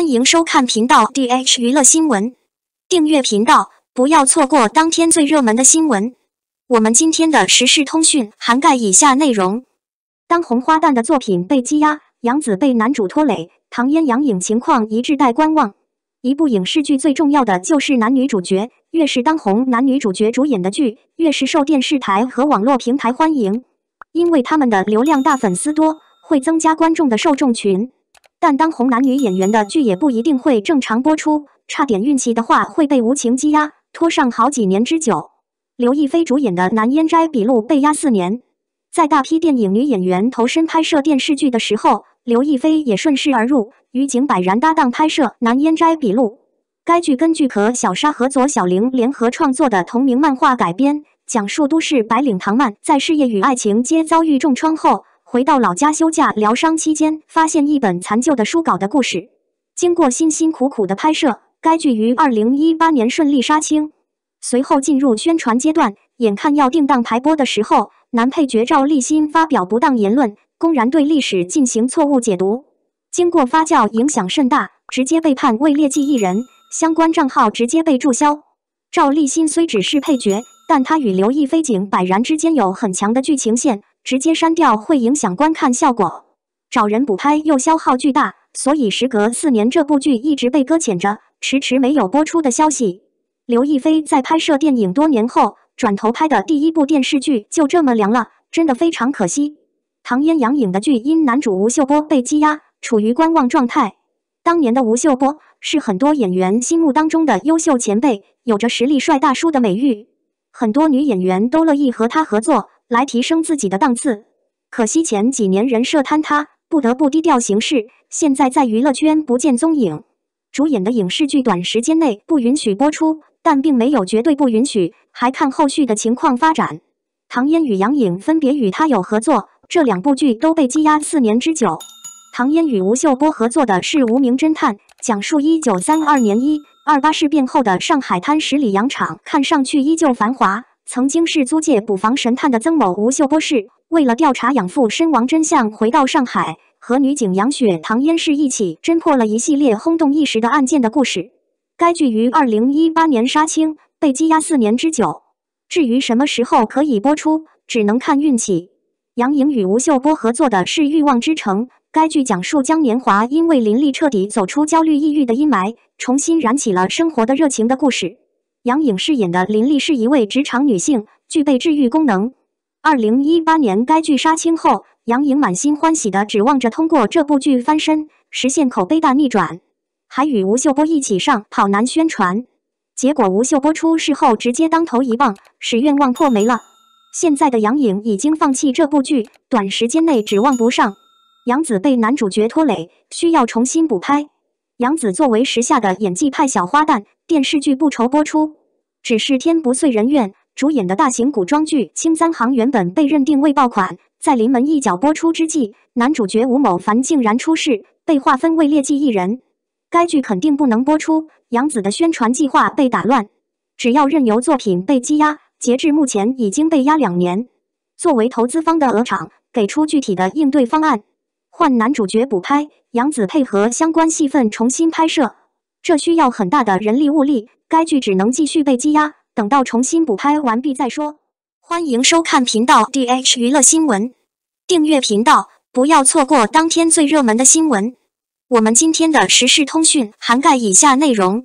欢迎收看频道 DH 娱乐新闻，订阅频道不要错过当天最热门的新闻。我们今天的时事通讯涵盖以下内容：当红花旦的作品被羁押，杨紫被男主拖累，唐嫣、杨颖情况一致待观望。一部影视剧最重要的就是男女主角，越是当红男女主角主演的剧，越是受电视台和网络平台欢迎，因为他们的流量大、粉丝多，会增加观众的受众群。但当红男女演员的剧也不一定会正常播出，差点运气的话会被无情羁押，拖上好几年之久。刘亦菲主演的《南烟斋笔录》被压四年。在大批电影女演员投身拍摄电视剧的时候，刘亦菲也顺势而入，与井柏然搭档拍摄《南烟斋笔录》。该剧根据和小沙和左小玲联合创作的同名漫画改编，讲述都市白领唐曼在事业与爱情皆遭遇重创后。回到老家休假疗伤期间，发现一本残旧的书稿的故事。经过辛辛苦苦的拍摄，该剧于二零一八年顺利杀青，随后进入宣传阶段。眼看要定档排播的时候，男配角赵立新发表不当言论，公然对历史进行错误解读。经过发酵，影响甚大，直接被判为劣迹艺人，相关账号直接被注销。赵立新虽只是配角，但他与刘亦菲、景柏然之间有很强的剧情线。直接删掉会影响观看效果，找人补拍又消耗巨大，所以时隔四年，这部剧一直被搁浅着，迟迟没有播出的消息。刘亦菲在拍摄电影多年后，转头拍的第一部电视剧就这么凉了，真的非常可惜。唐嫣杨颖的剧因男主吴秀波被羁押，处于观望状态。当年的吴秀波是很多演员心目当中的优秀前辈，有着实力帅大叔的美誉，很多女演员都乐意和他合作。来提升自己的档次，可惜前几年人设坍塌，不得不低调行事。现在在娱乐圈不见踪影，主演的影视剧短时间内不允许播出，但并没有绝对不允许，还看后续的情况发展。唐嫣与杨颖分别与他有合作，这两部剧都被积压四年之久。唐嫣与吴秀波合作的是《无名侦探》，讲述一九三二年一二八事变后的上海滩十里洋场，看上去依旧繁华。曾经是租界捕房神探的曾某吴秀波是，为了调查养父身亡真相，回到上海和女警杨雪唐嫣是一起侦破了一系列轰动一时的案件的故事。该剧于二零一八年杀青，被积压四年之久。至于什么时候可以播出，只能看运气。杨颖与吴秀波合作的是《欲望之城》，该剧讲述江年华因为林立彻底走出焦虑抑郁的阴霾，重新燃起了生活的热情的故事。杨颖饰演的林丽是一位职场女性，具备治愈功能。二零一八年该剧杀青后，杨颖满心欢喜的指望着通过这部剧翻身，实现口碑大逆转，还与吴秀波一起上《跑男》宣传。结果吴秀波出事后，直接当头一棒，使愿望破没了。现在的杨颖已经放弃这部剧，短时间内指望不上。杨紫被男主角拖累，需要重新补拍。杨紫作为时下的演技派小花旦，电视剧不愁播出。只是天不遂人愿，主演的大型古装剧《青三行》原本被认定为爆款，在临门一脚播出之际，男主角吴某凡竟然出事，被划分为劣迹艺人。该剧肯定不能播出，杨紫的宣传计划被打乱。只要任由作品被积压，截至目前已经被压两年。作为投资方的鹅厂给出具体的应对方案。换男主角补拍，杨紫配合相关戏份重新拍摄，这需要很大的人力物力，该剧只能继续被积压，等到重新补拍完毕再说。欢迎收看频道 D H 娱乐新闻，订阅频道，不要错过当天最热门的新闻。我们今天的时事通讯涵盖以下内容。